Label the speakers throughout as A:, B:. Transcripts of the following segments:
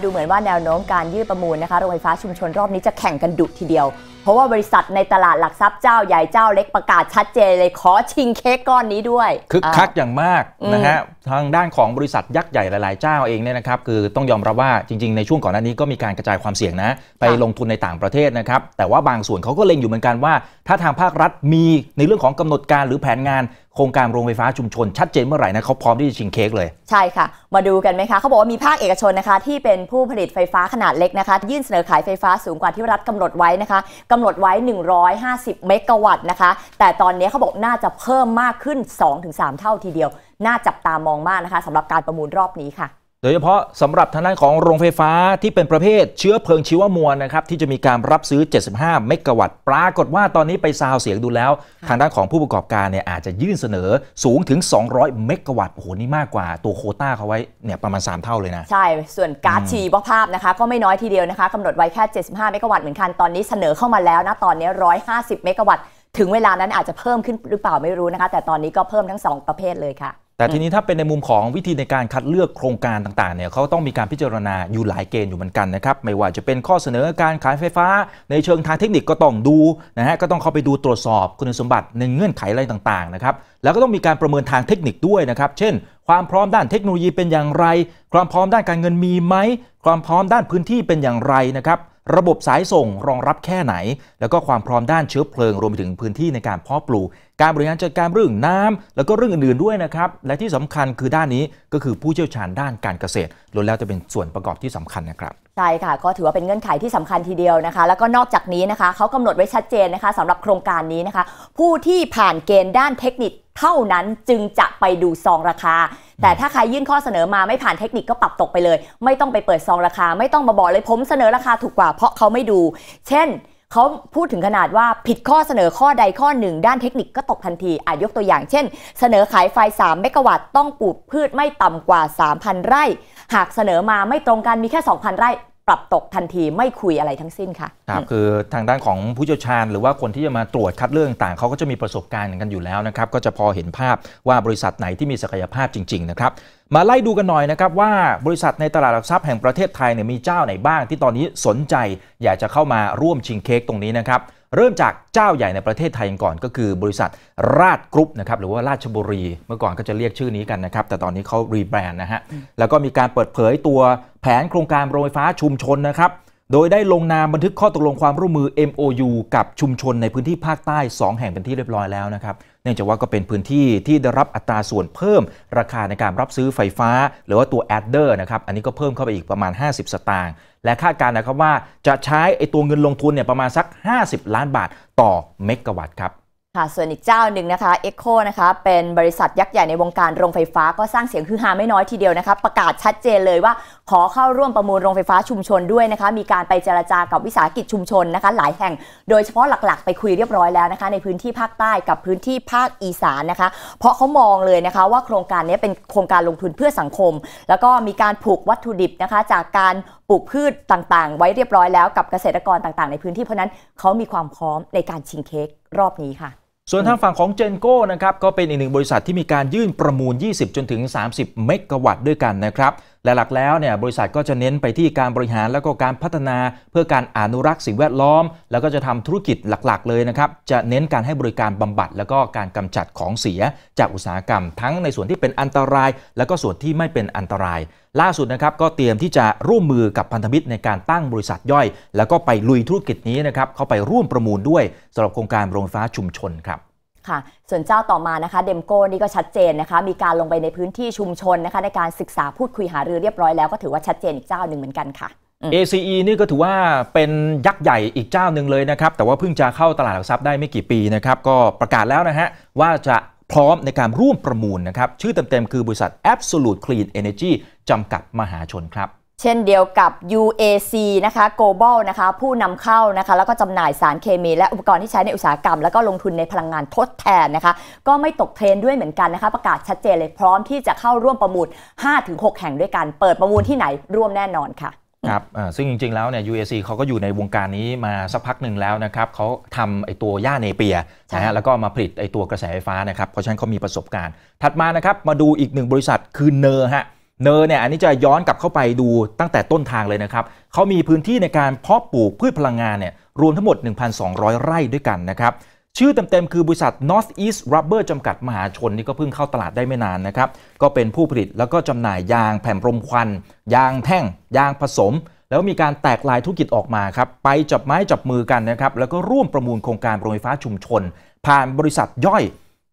A: ดูเหมือนว่าแนวโน้มการยื่นประมูลนะคะ โรงไฟฟ้าชุมชนรอบนี้จะแข่งกันดุทีเดียว เพราะว่าบริษัทในตลาดหลักทรัพย์เจ้าใหญ่เจ้าเล็กประกาศชัดเจนเลยขอชิงเค้กก้อนนี้ด้วยคึกคัก
B: อย่างมากนะฮะทางด้านของบริษัทยักษ์ใหญ่หลายๆเจ้าเองเนี่ยนะครับ คือต้องยอมรับว่าจริงๆ ในช่วงก่อนหน้านี้ก็มีการกระจายความเสี่ยงนะ ไปลงทุนในต่างประเทศนะครับ แต่ว่าบางส่วนเขาก็เล็งอยู่เหมือนกันว่า ถ้าทางภาครัฐมีในเรื่องของกำหนดการหรือแผนงานโครงการโรงไฟฟ้าชุมชนชัดเจนเมื่อไหร่นะเขาพร้อมที่จะชิงเค้กเลย
A: ใช่ค่ะมาดูกันไหมคะเขาบอกว่ามีภาคเอกชนนะคะที่เป็นผู้ผลิตไฟฟ้าขนาดเล็กนะคะยื่นเสนอขายไฟฟ้าสูงกว่าที่รัฐกำหนดไว้นะคะกำหนดไว้150เมกะวัตต์นะคะแต่ตอนนี้เขาบอกน่าจะเพิ่มมากขึ้น2-3เท่าทีเดียวน่าจับตามองมากนะคะสำหรับการประมูลรอบนี้ค่ะ
B: โดยเฉพาะสำหรับทางด้านของโรงไฟฟ้าที่เป็นประเภทเชื้อเพลิงชีวมวลนะครับที่จะมีการรับซื้อ 75เมกะวัตต์ปรากฏว่าตอนนี้ไปซาวเสียงดูแล้ว ทางด้านของผู้ประกอบการเนี่ยอาจจะยื่นเสนอสูงถึง 200เมกะวัตต์โอ้โห นี่มากกว่าตัวโคต้าเขาไว้เนี่ยประมาณ 3 เท่าเลยนะ
A: ใช่ส่วนก๊าซชีวภาพนะคะก็ไม่น้อยทีเดียวนะคะกำหนดไว้แค่75เมกะวัตต์เหมือนกันตอนนี้เสนอเข้ามาแล้วนะตอนนี้ 150เมกะวัตต์ถึง เวลานั้นอาจจะเพิ่มขึ้นหรือเปล่าไม่รู้นะคะ แต่ตอนนี้ก็เพิ่มทั้ง 2 ประเภทเลยค่ะแต่ทีนี้
B: ถ้าเป็นในมุมของวิธีในการคัดเลือกโครงการต่างๆ เนี่ยเขาต้องมีการพิจารณาอยู่หลายเกณฑ์อยู่เหมือนกันนะครับไม่ว่าจะเป็นข้อเสนอการขายไฟฟ้า ในเชิงทางเทคนิคก็ต้องดูนะฮะก็ต้องเข้าไปดูตรวจสอบคุณสมบัติในเงื่อนไขอะไรต่างๆ นะครับแล้วก็ต้องมีการประเมินทางเทคนิคด้วยนะครับเช่น ความพร้อมด้านเทคโนโลยีเป็นอย่างไร ความพร้อมด้านการเงินมีไหมความพร้อมด้านพื้นที่เป็นอย่างไรนะครับระบบสายส่งรองรับแค่ไหน แล้วก็ความพร้อมด้านเชื้อเพลิงรวมไปถึงพื้นที่ในการเพาะปลูกการบริหารจัดการเรื่องน้ำ แล้วก็เรื่องอื่นๆด้วยนะครับ และที่สำคัญคือด้านนี้ก็คือผู้เชี่ยวชาญด้านการเกษตรล้วนแล้วจะเป็นส่วนประกอบที่สำคัญนะครับ
A: ใช่ค่ะก็ถือว่าเป็นเงื่อนไขที่สำคัญทีเดียวนะคะ แล้วก็นอกจากนี้นะคะเขากำหนดไว้ชัดเจนนะคะ สำหรับโครงการนี้นะคะ ผู้ที่ผ่านเกณฑ์ด้านเทคนิคเท่านั้นจึงจะไปดูซองราคา แต่ถ้าใครยื่นข้อเสนอมาไม่ผ่านเทคนิคก็ปรับตกไปเลย ไม่ต้องไปเปิดซองราคาไม่ต้องมาบอกเลยผมเสนอราคาถูกกว่าเพราะเขาไม่ดู เช่นเขาพูดถึงขนาดว่าผิดข้อเสนอข้อใดข้อหนึ่งด้านเทคนิคก็ตกทันที อาจยกตัวอย่างเช่น เสนอขายไฟ3เมกะวัตต์ต้องปลูกพืชไม่ต่ำกว่า 3,000 ไร่ หากเสนอมาไม่ตรงกันมีแค่ 2,000 ไร่ปรับตกทันทีไม่คุยอะไรทั้งสิ้นค่ะ
B: ครับคือทางด้านของผู้เชี่ยวชาญหรือว่าคนที่จะมาตรวจคัดเลือกต่างเขาก็จะมีประสบการณ์กันอยู่แล้วนะครับ ก็จะพอเห็นภาพว่าบริษัทไหนที่มีศักยภาพจริง ๆนะครับ มาไล่ดูกันหน่อยนะครับว่าบริษัทในตลาดหลักทรัพย์แห่งประเทศไทยเนี่ยมีเจ้าไหนบ้าง ที่ตอนนี้สนใจอยากจะเข้ามาร่วมชิงเค้กตรงนี้นะครับเริ่มจากเจ้าใหญ่ในประเทศไทยก่อนก็คือบริษัทราชกรุ๊ปนะครับหรือว่าราชบุรีเมื่อก่อนก็จะเรียกชื่อนี้กันนะครับ แต่ตอนนี้เขารีแบรนด์นะฮะ แล้วก็มีการเปิดเผยตัวแผนโครงการโรงไฟฟ้าชุมชนนะครับโดยได้ลงนามบันทึกข้อตกลงความร่วมมือ MOU กับชุมชนในพื้นที่ภาคใต้ 2 แห่งเป็นที่เรียบร้อยแล้วนะครับ เนื่องจากว่าก็เป็นพื้นที่ที่ได้รับอัตราส่วนเพิ่มราคาในการรับซื้อไฟฟ้า หรือว่าตัวแอดเดอร์นะครับ อันนี้ก็เพิ่มเข้าไปอีกประมาณ 50 สตางค์ และคาดการณ์นะครับว่าจะใช้ไอตัวเงินลงทุนเนี่ยประมาณสัก 50ล้านบาทต่อเมกะวัตต์ครับ
A: ค่ะส่วนอีกเจ้าหนึ่งนะคะเอ็กโคนะคะเป็นบริษัทยักษ์ใหญ่ในวงการโรงไฟฟ้าก็สร้างเสียงฮือฮาไม่น้อยทีเดียวนะคะ ประกาศชัดเจนเลยว่า ขอเข้าร่วมประมูลโรงไฟฟ้าชุมชนด้วยนะคะ มีการไปเจราจากับวิสาหกิจชุมชนนะคะ หลายแห่งโดยเฉพาะหลักๆไปคุยเรียบร้อยแล้วนะคะ ในพื้นที่ภาคใต้กับพื้นที่ภาคอีสานนะคะ เพราะเขามองเลยนะคะว่าโครงการนี้เป็นโครงการลงทุนเพื่อสังคม แล้วก็มีการผูกวัตถุดิบนะคะจากการปลูกพืชต่างๆ ไว้เรียบร้อยแล้วกับเกษตรกรต่าง ๆในพื้นที่เพราะนั้นเขามีความพร้อมในการชิงเค้กรอบนี้ค่ะ
B: ส่วนทางฝั่งของเจนโก้นะครับ ก็เป็นอีกหนึ่งบริษัทที่มีการยื่นประมูล 20 จนถึง 30 เมกะวัตต์ด้วยกันนะครับ และหลักแล้วเนี่ยบริษัทก็จะเน้นไปที่การบริหารแล้วก็การพัฒนา เพื่อการอนุรักษ์สิ่งแวดล้อม แล้วก็จะทำธุรกิจหลักๆ เลยนะครับ จะเน้นการให้บริการบำบัด แล้วก็การกำจัดของเสีย จากอุตสาหกรรมทั้งในส่วนที่เป็นอันตราย แล้วก็ส่วนที่ไม่เป็นอันตรายล่าสุดนะครับก็เตรียมที่จะร่วมมือกับพันธมิตรในการตั้งบริษัทย่อย แล้วก็ไปลุยธุรกิจนี้นะครับ เข้าไปร่วมประมูลด้วยสำหรับโครงการโรงไฟฟ้าชุมชนครับ
A: ค่ะส่วนเจ้าต่อมานะคะเดมโก้นี่ก็ชัดเจนนะคะ มีการลงไปในพื้นที่ชุมชนนะคะ ในการศึกษาพูดคุยหารือเรียบร้อยแล้ว ก็ถือว่าชัดเจนอีกเจ้าหนึ่งเหมือนกันค่ะ
B: ACE นี่ก็ถือว่าเป็นยักษ์ใหญ่อีกเจ้าหนึ่งเลยนะครับแต่ว่าเพิ่งจะเข้าตลาดหลักทรัพย์ได้ไม่กี่ปีนะครับก็ประกาศแล้วนะฮะว่าจะพร้อมในการร่วมประมูลนะครับชื่อเต็มๆคือบริษัท Absolute Clean Energy จำกัดมหาชนครับ
A: เช่นเดียวกับ UAC นะคะ Global นะคะผู้นำเข้านะคะแล้วก็จำหน่ายสารเคมี และอุปกรณ์ที่ใช้ในอุตสาหกรรม แล้วก็ลงทุนในพลังงานทดแทนนะคะก็ไม่ตกเทรนด้วยเหมือนกันนะคะประกาศชัดเจนเลยพร้อมที่จะเข้าร่วมประมูล 5-6 แห่งด้วยกันเปิดประมูลที่ไหนร่วมแน่นอนค่ะ
B: ครับซึ่งจริงๆแล้วเนี่ย UAC เขาก็อยู่ในวงการนี้มาสักพักหนึ่งแล้วนะครับเขาทำไอตัวย่าเนเปียนะฮะแล้วก็มาผลิตไอตัวกระแสไฟฟ้านะครับเพราะฉะนั้นเขามีประสบการณ์ ถัดมานะครับมาดูอีกหนึ่งบริษัทคือเนอร์ฮะเนอเนี่ยอันนี้จะย้อนกลับเข้าไปดูตั้งแต่ต้นทางเลยนะครับ เขามีพื้นที่ในการเพาะปลูกพืชพลังงานเนี่ยรวมทั้งหมด 1,200 ไร่ด้วยกันนะครับ ชื่อเต็มๆคือบริษัท North East Rubber จำกัดมหาชนนี่ก็เพิ่งเข้าตลาดได้ไม่นานนะครับ ก็เป็นผู้ผลิตแล้วก็จำหน่ายยางแผ่นรมควันยางแท่ง ยางผสม แล้วมีการแตกลายธุรกิจออกมาครับไปจับไม้จับมือกันนะครับแล้วก็ร่วมประมูลโครงการโรงไฟฟ้าชุมชน ผ่านบริษัทย่อย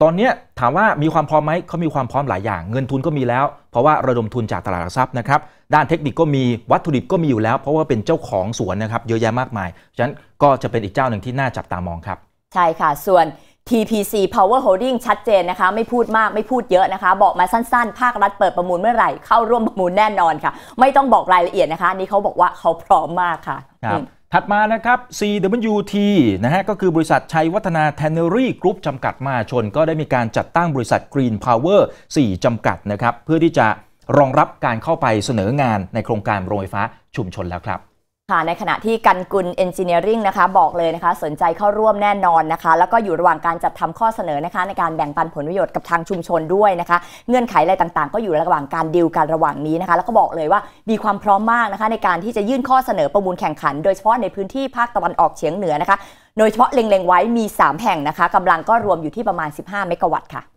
B: อนนี้ถามว่ามีความพร้อมไหมเขามีความพร้อมหลายอย่าง เงินทุนก็มีแล้ว เพราะว่าระดมทุนจากตลาดหลักทรัพย์นะครับ ด้านเทคนิคก็มี วัตถุดิบก็มีอยู่แล้ว เพราะว่าเป็นเจ้าของสวนนะครับ เยอะแยะมากมาย ฉะนั้นก็จะเป็นอีกเจ้าหนึ่งที่น่าจับตามองครับ
A: ใช่ค่ะ ส่วน TPC Power Holding ชัดเจนนะคะ ไม่พูดมาก ไม่พูดเยอะนะคะ บอกมาสั้น ๆ ภาครัฐเปิดประมูลเมื่อไหร่ เข้าร่วมประมูลแน่นอนค่ะ ไม่ต้องบอกรายละเอียดนะคะ นี่เขาบอกว่าเขาพร้อมมากค่ะ
B: ถัดมานะครับ CWT นะฮะ ก็คือบริษัทชัยวัฒนาแทนเนอรี่กรุ๊ปจำกัดมาชน ก็ได้มีการจัดตั้งบริษัท Green Power 4จำกัดนะครับ เพื่อที่จะรองรับการเข้าไปเสนองานในโครงการโรงไฟฟ้าชุมชนแล้วครับ
A: ค่ะในขณะที่กันกุลเอนจิเนียริงนะคะบอกเลยนะคะสนใจเข้าร่วมแน่นอนนะคะ แล้วก็อยู่ระหว่างการจัดทำข้อเสนอนะคะในการแบ่งปันผลประโยชน์กับทางชุมชนด้วยนะคะเงื่อนไขอะไรต่างๆ ก็อยู่ระหว่างการดิวกันระหว่างนี้นะคะแล้วก็บอกเลยว่ามีความพร้อมมากนะคะในการที่จะยื่นข้อเสนอประมูลแข่งขัน โดยเฉพาะในพื้นที่ภาคตะวันออกเฉียงเหนือนะคะโดยเฉพาะเล็งๆไว้มี 3 แห่งนะคะกำลังก็รวมอยู่ที่ประมาณ15เมกะวัตต์ค่ะ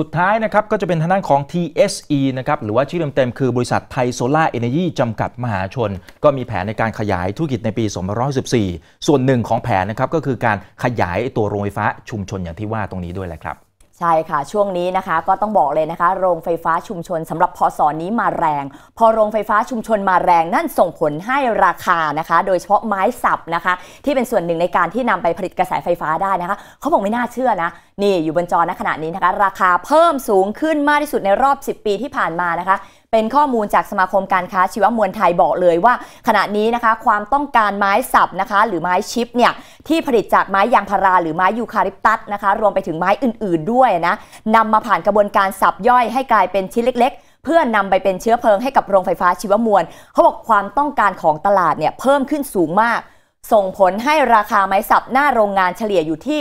B: สุดท้ายนะครับก็จะเป็นทางด้านของ TSE นะครับหรือว่าชื่อเต็มๆคือบริษัทไทยโซล่าเอเนจีจำกัดมหาชน ก็มีแผนในการขยายธุรกิจในปี2514 ส่วนหนึ่งของแผนนะครับก็คือการขยายตัวโรงไฟฟ้าชุมชนอย่างที่ว่าตรงนี้ด้วยแหละครับ
A: ใช่ค่ะ ช่วงนี้นะคะก็ต้องบอกเลยนะคะ โรงไฟฟ้าชุมชนสำหรับพอสอนนี้มาแรง พอโรงไฟฟ้าชุมชนมาแรงนั่นส่งผลให้ราคานะคะ โดยเฉพาะไม้สับนะคะ ที่เป็นส่วนหนึ่งในการที่นำไปผลิตกระแสไฟฟ้าได้นะคะเขาบอกไม่น่าเชื่อนะ นี่อยู่บนจอณขณะนี้นะคะราคาเพิ่มสูงขึ้นมากที่สุดในรอบ 10 ปีที่ผ่านมานะคะเป็นข้อมูลจากสมาคมการค้าชีวมวลไทยบอกเลยว่า ขณะนี้นะคะ ความต้องการไม้สับนะคะ หรือไม้ชิปเนี่ยที่ผลิตจากไม้ยางพารา หรือไม้ยูคาลิปตัสนะคะ รวมไปถึงไม้อื่นๆด้วยนะนำมาผ่านกระบวนการสับย่อยให้กลายเป็นชิ้นเล็กๆ เพื่อนำไปเป็นเชื้อเพลิงให้กับโรงไฟฟ้าชีวมวลเขาบอกความต้องการของตลาดเนี่ยเพิ่มขึ้นสูงมาก ส่งผลให้ราคาไม้สับหน้าโรงงานเฉลี่ยอยู่ที่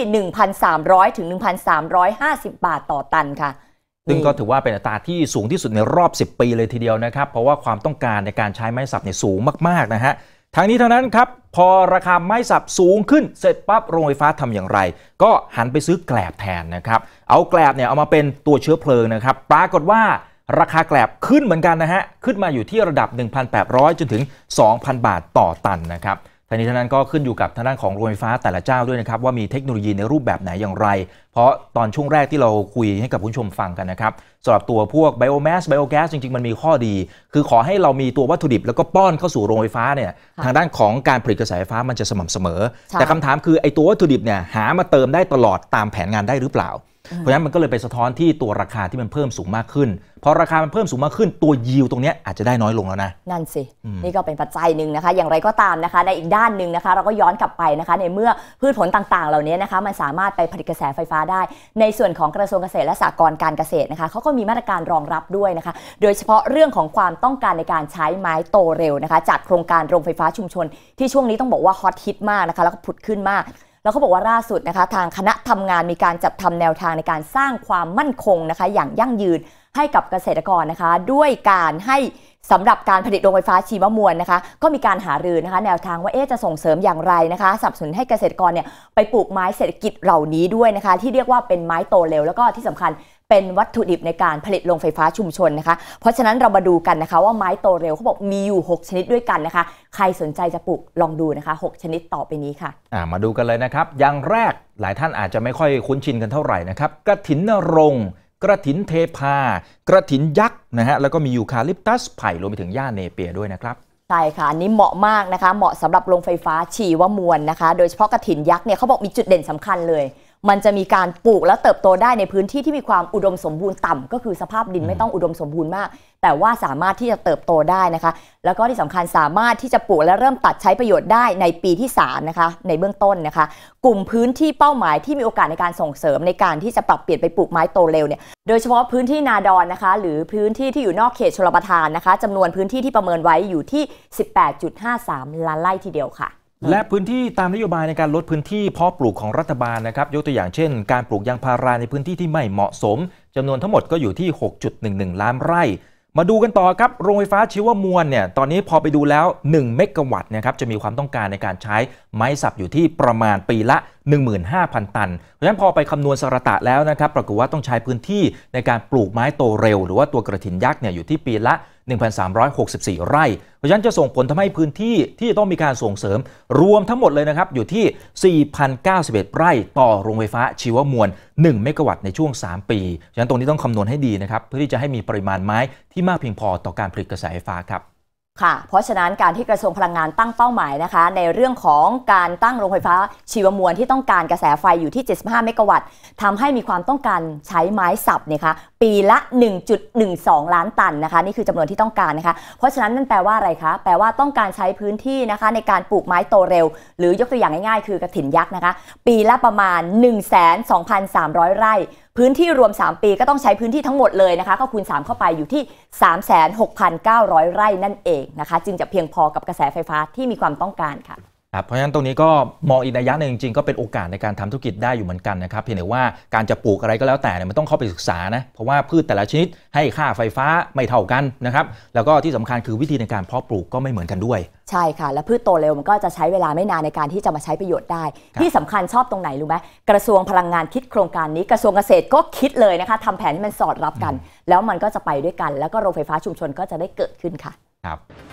A: 1,300ถึง1,350 บาท ต่อตันค่ะ
B: ซึ่งก็ถือว่าเป็นอัตราที่สูงที่สุดในรอบ 10 ปีเลยทีเดียวนะครับ เพราะว่าความต้องการในการใช้ไม้สับเนี่ยสูงมากๆนะฮะทางนี้ทางนั้นครับพอราคาไม้สับสูงขึ้นเสร็จปั๊บโรงไฟฟ้าทำอย่างไร ก็หันไปซื้อแกลบแทนนะครับเอาแกลบเนี่ยเอามาเป็นตัวเชื้อเพลิงนะครับปรากฏว่าราคาแกลบขึ้นเหมือนกันนะฮะขึ้นมาอยู่ที่ระดับ 1,800 จน ถึง 2,000 บาทต่อตันนะครับทั้งนี้ทั้งนั้นก็ขึ้นอยู่กับทางด้านของโรงไฟฟ้าแต่ละเจ้าด้วยนะครับ ว่ามีเทคโนโลยีในรูปแบบไหนอย่างไร เพราะตอนช่วงแรกที่เราคุยให้กับผู้ชมฟังกันนะครับสำหรับตัวพวกไบโอแมสไบโอแก๊สจริงๆมันมีข้อดี คือขอให้เรามีตัววัตถุดิบแล้วก็ป้อนเข้าสู่โรงไฟฟ้าเนี่ยทางด้านของการผลิตกระแสไฟฟ้ามันจะสม่ำเสมอ แต่คำถามคือไอ้ตัววัตถุดิบเนี่ยหามาเติมได้ตลอดตามแผนงานได้หรือเปล่าเพราะฉะนั้นมันก็เลยไปสะท้อนที่ตัวราคาที่มันเพิ่มสูงมากขึ้นพอราคามันเพิ่มสูงมากขึ้นตัวยิวตรงนี้อาจจะได้น้อยลงแล้วนะ
A: นั่นสิ นี่ก็เป็นปัจจัยหนึ่งนะคะ อย่างไรก็ตามนะคะในอีกด้านหนึ่งนะคะ เราก็ย้อนกลับไปนะคะ ในเมื่อพืชผลต่างๆ เหล่านี้นะคะมันสามารถไปผลิตกระแสไฟฟ้าได้ ในส่วนของกระทรวงเกษตรและสหกรณ์การเกษตรนะคะเขาก็มีมาตรการรองรับด้วยนะคะ โดยเฉพาะเรื่องของความต้องการในการใช้ไม้โตเร็วนะคะ จากโครงการโรงไฟฟ้าชุมชนที่ช่วงนี้ต้องบอกว่าฮอตฮิตมากนะคะแล้วก็ผุดขึ้นมากแล้วเขาบอกว่าล่าสุดนะคะ ทางคณะทำงานมีการจัดทำแนวทางในการสร้างความมั่นคงนะคะ อย่างยั่งยืนให้กับเกษตรกรนะคะ ด้วยการให้สำหรับการผลิตโรงไฟฟ้าชีวมวลนะคะ ก็มีการหารือนะคะ แนวทางว่าเอ๊จะส่งเสริมอย่างไรนะคะสนับสนุนให้เกษตรกรเนี่ยไปปลูกไม้เศรษฐกิจเหล่านี้ด้วยนะคะ ที่เรียกว่าเป็นไม้โตเร็วแล้วก็ที่สำคัญเป็นวัตถุดิบในการผลิตโรงไฟฟ้าชุมชนนะคะเพราะฉะนั้นเรามาดูกันนะคะ ว่าไม้โตเร็วเขาบอกมีอยู่ 6 ชนิดด้วยกันนะคะ ใครสนใจจะปลูกลองดูนะคะ 6 ชนิดต่อไปนี้ค่ะ
B: ะมาดูกันเลยนะครับอย่างแรกหลายท่านอาจจะไม่ค่อยคุ้นชินกันเท่าไหร่นะครับกระถินนรง กระถินเทพา กระถินยักษ์นะฮะแล้วก็มียูคาลิปตัสไผ่รวมไปถึงหญ้าเนเปียด้วยนะครับ
A: ใช่ค่ะอันนี้เหมาะมากนะคะเหมาะสำหรับโรงไฟฟ้าชีวมวลนะคะโดยเฉพาะกระถินยักษ์เนี่ยเขาบอกมีจุดเด่นสำคัญเลยมันจะมีการปลูกและเติบโตได้ในพื้นที่ที่มีความอุดมสมบูรณ์ต่ำก็คือสภาพดินไม่ต้องอุดมสมบูรณ์มาก แต่ว่าสามารถที่จะเติบโตได้นะคะ แล้วก็ที่สำคัญสามารถที่จะปลูกและเริ่มตัดใช้ประโยชน์ได้ในปีที่3นะคะในเบื้องต้นนะคะ กลุ่มพื้นที่เป้าหมายที่มีโอกาสในการส่งเสริม ในการที่จะปรับเปลี่ยนไปปลูกไม้โตเร็วเนี่ยโดยเฉพาะพื้นที่นาดอนนะคะ หรือพื้นที่ที่อยู่นอกเขตชลประทานนะคะจำนวนพื้นที่ที่ประเมินไว้อยู่ที่ 18.53ล้านไร่ทีเดียวค่ะ
B: และพื้นที่ตามนโยบายในการลดพื้นที่เพาะปลูกของรัฐบาลนะครับ ยกตัวอย่างเช่นการปลูกยางพาราในพื้นที่ที่ไม่เหมาะสม จำนวนทั้งหมดก็อยู่ที่ 6.11 ล้านไร่ มาดูกันต่อครับ โรงไฟฟ้าชีวมวลเนี่ย ตอนนี้พอไปดูแล้ว 1 เมกะวัตต์นะครับ จะมีความต้องการในการใช้ไม้สับอยู่ที่ประมาณปีละ 15,000 ตัน เพราะฉะนั้นพอไปคำนวณสระตะแล้วนะครับ ปรากฏว่าต้องใช้พื้นที่ในการปลูกไม้โตเร็วหรือว่าตัวกระถินยักษ์เนี่ยอยู่ที่ปีละ1,364 ไร่ เพราะฉะนั้นจะส่งผลทำให้พื้นที่ที่ต้องมีการส่งเสริม รวมทั้งหมดเลยนะครับ อยู่ที่ 4,091 ไร่ ต่อโรงไฟฟ้าชีวมวล 1 เมกะวัตต์ในช่วง 3 ปีฉะนั้นตรงนี้ต้องคำนวณให้ดีนะครับ เพื่อที่จะให้มีปริมาณไม้ที่มากเพียงพอต่อการผลิตกระแสไฟฟ้าครับ
A: ค่ะเพราะฉะนั้นการที่กระทรวงพลังงานตั้งเป้าหมายนะคะ ในเรื่องของการตั้งโรงไฟฟ้าชีวมวลที่ต้องการกระแสไฟอยู่ที่ 75เมกะวัตต์ทำให้มีความต้องการใช้ไม้สับเนี่ยคะปีละ 1.12 ล้านตันนะคะ นี่คือจำนวนที่ต้องการนะคะ เพราะฉะนั้นนั่นแปลว่าอะไรคะแปลว่าต้องการใช้พื้นที่นะคะ ในการปลูกไม้โตเร็ว หรือยกตัวอย่างง่ายๆคือกระถินยักษ์นะคะ ปีละประมาณ1 2,300 ไร่พื้นที่รวม 3 ปีก็ต้องใช้พื้นที่ทั้งหมดเลยนะคะก็คูณ3 เข้าไปอยู่ที่ 36,900 ไร่นั่นเองนะคะ จึงจะเพียงพอกับกระแสไฟฟ้าที่มีความต้องการค่ะ
B: เพราะฉะนั้นตรงนี้ก็มองอีกในยะหนึ่งจริงก็เป็นโอกาสในการทำธุรกิจได้อยู่เหมือนกันนะครับเพียงแต่ว่าการจะปลูกอะไรก็แล้วแต่เนี่ยมันต้องเข้าไปศึกษานะเพราะว่าพืชแต่ละชนิดให้ค่าไฟฟ้าไม่เท่ากันนะครับแล้วก็ที่สำคัญคือวิธีในการเพาะปลูกก็ไม่เหมือนกันด้วย
A: ใช่ค่ะและพืชโตเร็วมันก็จะใช้เวลาไม่นานในการที่จะมาใช้ประโยชน์ได้ ที่สำคัญชอบตรงไหนรู้ไหมกระทรวงพลังงานคิดโครงการนี้ กระทรวงเกษตรก็คิดเลยนะคะทำแผนให้มันสอดรับกัน แล้วมันก็จะไปด้วยกัน แล้วก็โรงไฟฟ้าชุมชนก็จะได้เกิดขึ้นค่ะ
B: ครับ